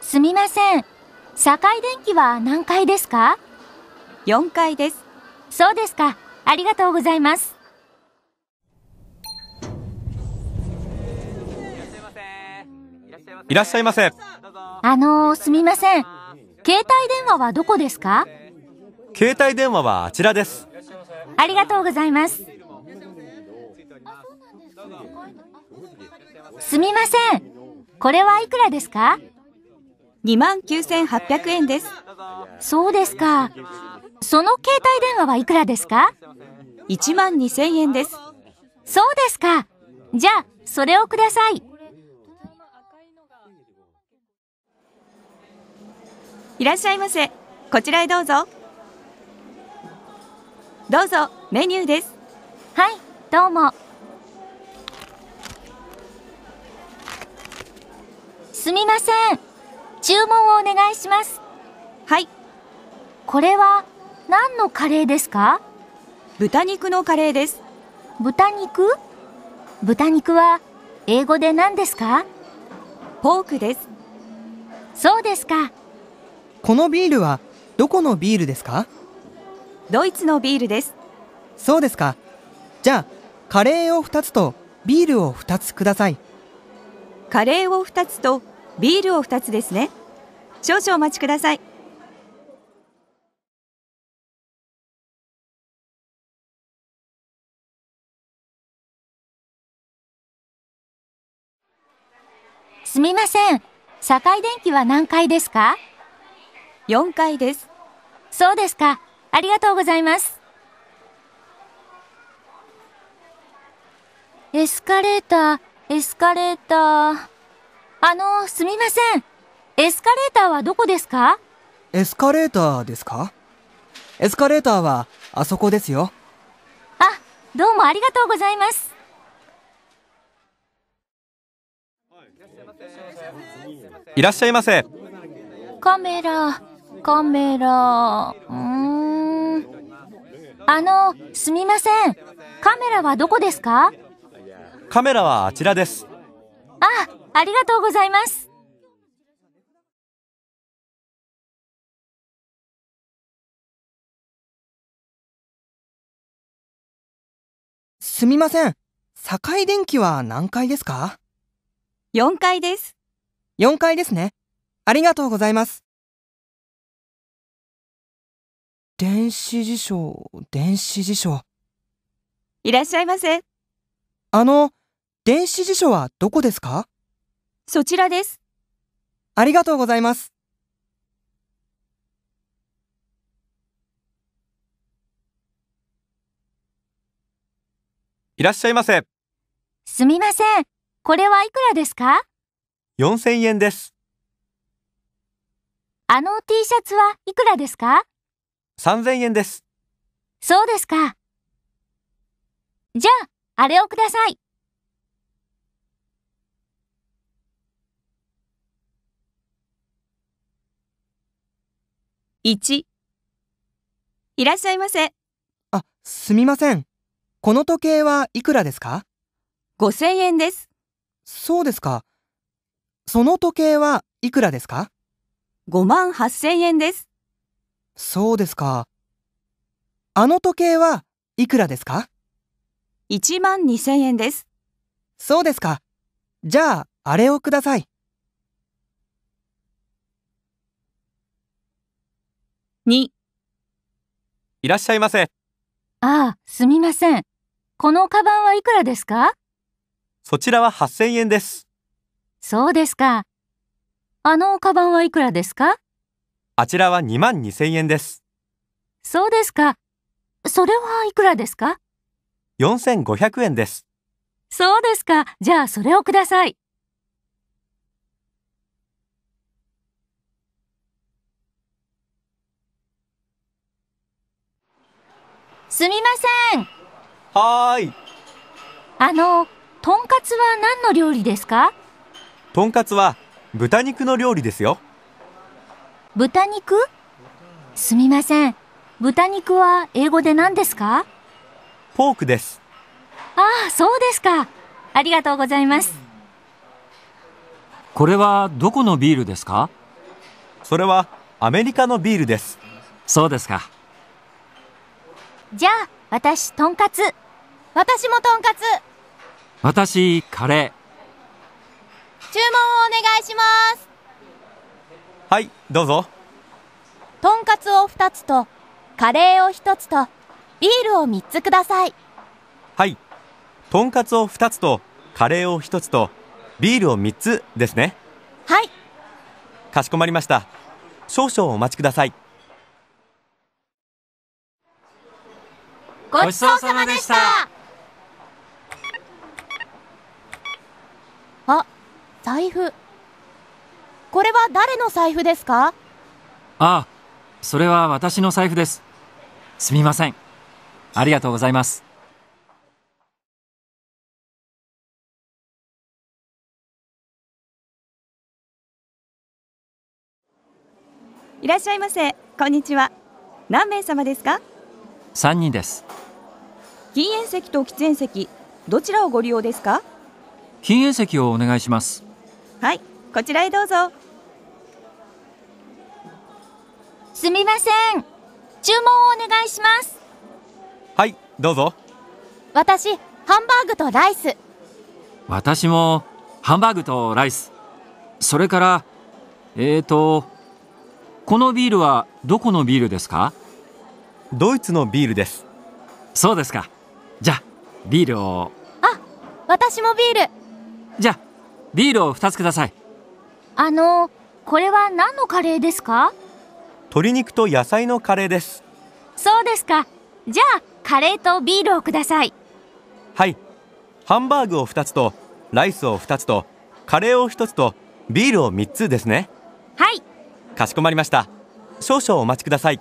すみません。堺電気は何階ですか ?4 階です。そうですか。ありがとうございます。いらっしゃいませ。あのー、すみません。携帯電話はどこですか携帯電話はあちらです。ありがとうございます。すみません。これはいくらですか29,800円です。そうですか。その携帯電話はいくらですか ?12,000 円です。そうですか。じゃあ、それをください。いらっしゃいませ。こちらへどうぞ。どうぞ、メニューです。はい、どうも。すみません。注文をお願いしますはいこれは何のカレーですか豚肉のカレーです豚肉豚肉は英語で何ですかポークですそうですかこのビールはどこのビールですかドイツのビールですそうですかじゃあカレーを2つとビールを2つくださいカレーを2つとビールを二つですね少々お待ちくださいすみません。堺電気は何階ですか四階です。そうですか。ありがとうございます。エスカレーター、エスカレーター。あの、すみません。エスカレーターはどこですかエスカレーターですかエスカレーターは、あそこですよ。あ、どうもありがとうございます。いらっしゃいませ。カメラ、カメラ、うん。あの、すみません。カメラはどこですかカメラはあちらです。あ、ありがとうございます。すみません。境電気は何階ですか ?4 階です。4階ですね。ありがとうございます。電子辞書、電子辞書。いらっしゃいませ。あの、電子辞書はどこですかそちらです。ありがとうございます。いらっしゃいませ。すみません。これはいくらですか ?4000 円です。あの T シャツはいくらですか ?3000 円です。そうですか。じゃあ、あれをください。1いらっしゃいませ。あ、すみません。この時計はいくらですか5000円です。そうですか。その時計はいくらですか5万8000円です。そうですか。あの時計はいくらですか1万2000円です。そうですか。じゃあ、あれをください。2いらっしゃいませ。ああ、すみません。このカバンはいくらですかそちらは8000円です。そうですか。あのカバンはいくらですかあちらは2万2000円です。そうですか。それはいくらですか4500円です。そうですか。じゃあそれをください。すみません。はーい。あの、とんかつは何の料理ですかとんかつは豚肉の料理ですよ。豚肉すみません。豚肉は英語で何ですかポークです。ああ、そうですか。ありがとうございます。これはどこのビールですかそれはアメリカのビールです。そうですか。じゃあ、私、とんかつ。私もとんかつ。私、カレー。注文をお願いします。はい、どうぞ。とんかつを二つと、カレーを一つと、ビールを三つください。はい、とんかつを二つと、カレーを一つと、ビールを三つですね。はい。かしこまりました。少々お待ちください。ごちそうさまでしたあ財布これは誰の財布ですかあそれは私の財布ですすみませんありがとうございますいらっしゃいませこんにちは何名様ですか三人です禁煙席と喫煙席どちらをご利用ですか禁煙席をお願いしますはいこちらへどうぞすみません注文をお願いしますはいどうぞ私ハンバーグとライス私もハンバーグとライスそれからえーとこのビールはどこのビールですかドイツのビールですそうですかじゃビールをあ私もビールじゃビールを2つくださいあのこれは何のカレーですか鶏肉と野菜のカレーですそうですかじゃあカレーとビールをくださいはいハンバーグを2つとライスを2つとカレーを1つとビールを3つですねはいかしこまりました少々お待ちください